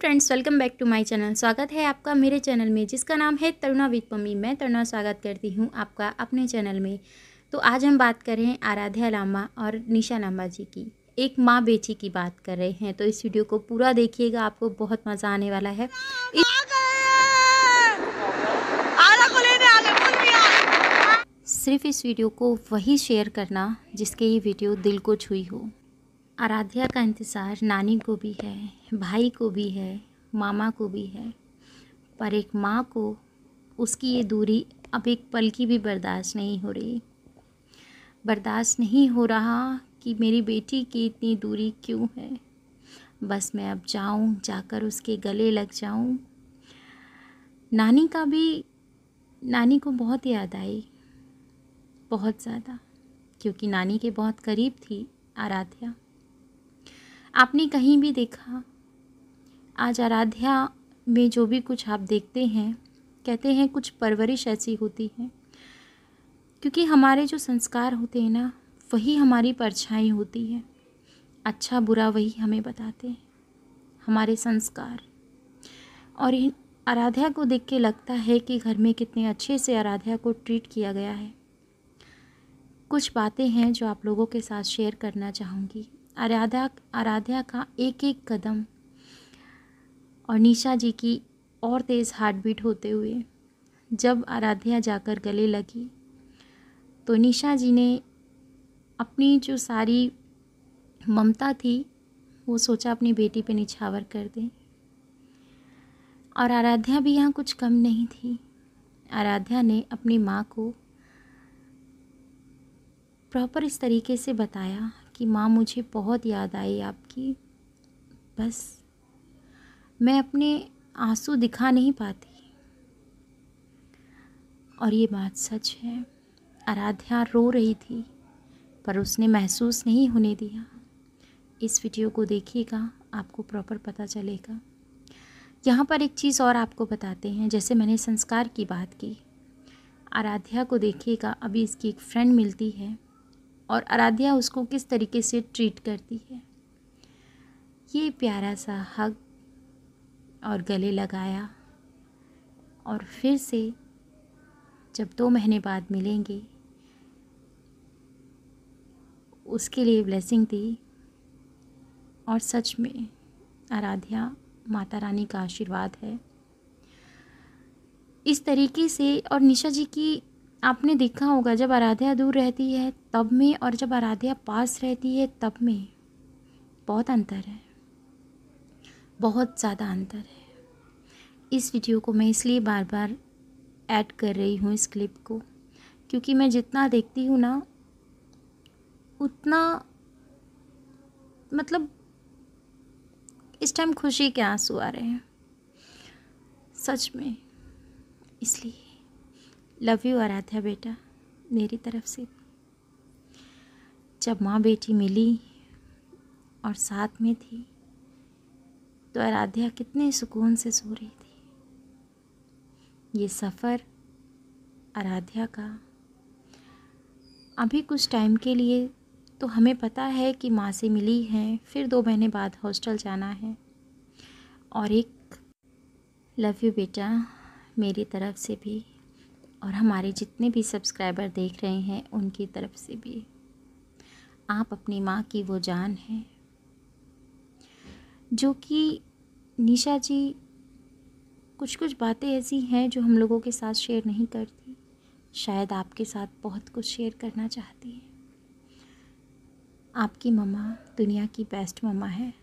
friends welcome back to my channel स्वागत है आपका मेरे चैनल में जिसका नाम है तरुणा विद मम्मी मैं तरुणा स्वागत करती हूँ आपका अपने चैनल में तो आज हम बात कर रहे हैं आराध्या लामा और निशा लामा जी की एक माँ बेटी की बात कर रहे हैं तो इस वीडियो को पूरा देखिएगा आपको बहुत मज़ा आने वाला है सिर्फ इस वीडियो को वही शेयर करना जिसके ये वीडियो दिल को छुई हो आराध्या का इंतज़ार नानी को भी है भाई को भी है मामा को भी है पर एक माँ को उसकी ये दूरी अब एक पल की भी बर्दाश्त नहीं हो रही बर्दाश्त नहीं हो रहा कि मेरी बेटी की इतनी दूरी क्यों है बस मैं अब जाऊँ जाकर उसके गले लग जाऊँ नानी का भी नानी को बहुत याद आई बहुत ज़्यादा क्योंकि नानी के बहुत करीब थी आराध्या आपने कहीं भी देखा आज आराध्या में जो भी कुछ आप देखते हैं कहते हैं कुछ परवरिश ऐसी होती है क्योंकि हमारे जो संस्कार होते हैं ना वही हमारी परछाई होती है अच्छा बुरा वही हमें बताते हैं हमारे संस्कार और इन आराध्या को देख के लगता है कि घर में कितने अच्छे से आराध्या को ट्रीट किया गया है कुछ बातें हैं जो आप लोगों के साथ शेयर करना चाहूँगी आराध्या आराध्या का एक एक कदम और निशा जी की और तेज़ हार्ट बीट होते हुए जब आराध्या जाकर गले लगी तो निशा जी ने अपनी जो सारी ममता थी वो सोचा अपनी बेटी पे निछावर कर दें और आराध्या भी यहाँ कुछ कम नहीं थी आराध्या ने अपनी माँ को प्रॉपर इस तरीके से बताया कि माँ मुझे बहुत याद आई आपकी बस मैं अपने आंसू दिखा नहीं पाती और ये बात सच है आराध्या रो रही थी पर उसने महसूस नहीं होने दिया इस वीडियो को देखिएगा आपको प्रॉपर पता चलेगा यहाँ पर एक चीज़ और आपको बताते हैं जैसे मैंने संस्कार की बात की आराध्या को देखिएगा अभी इसकी एक फ्रेंड मिलती है और आराध्या उसको किस तरीके से ट्रीट करती है ये प्यारा सा हग और गले लगाया और फिर से जब दो महीने बाद मिलेंगे उसके लिए ब्लेसिंग दी और सच में आराध्या माता रानी का आशीर्वाद है इस तरीके से और निशा जी की आपने देखा होगा जब आराध्या दूर रहती है तब में और जब आराध्या पास रहती है तब में बहुत अंतर है बहुत ज़्यादा अंतर है इस वीडियो को मैं इसलिए बार बार ऐड कर रही हूँ इस क्लिप को क्योंकि मैं जितना देखती हूँ ना उतना मतलब इस टाइम खुशी के आंसू आ रहे हैं सच में इसलिए लव यू आराध्या बेटा मेरी तरफ से जब माँ बेटी मिली और साथ में थी तो आराध्या कितने सुकून से सो रही थी ये सफ़र आराध्या का अभी कुछ टाइम के लिए तो हमें पता है कि माँ से मिली है फिर दो महीने बाद हॉस्टल जाना है और एक लव यू बेटा मेरी तरफ से भी और हमारे जितने भी सब्सक्राइबर देख रहे हैं उनकी तरफ से भी आप अपनी माँ की वो जान हैं जो कि निशा जी कुछ कुछ बातें ऐसी हैं जो हम लोगों के साथ शेयर नहीं करती शायद आपके साथ बहुत कुछ शेयर करना चाहती है आपकी ममा दुनिया की बेस्ट ममा है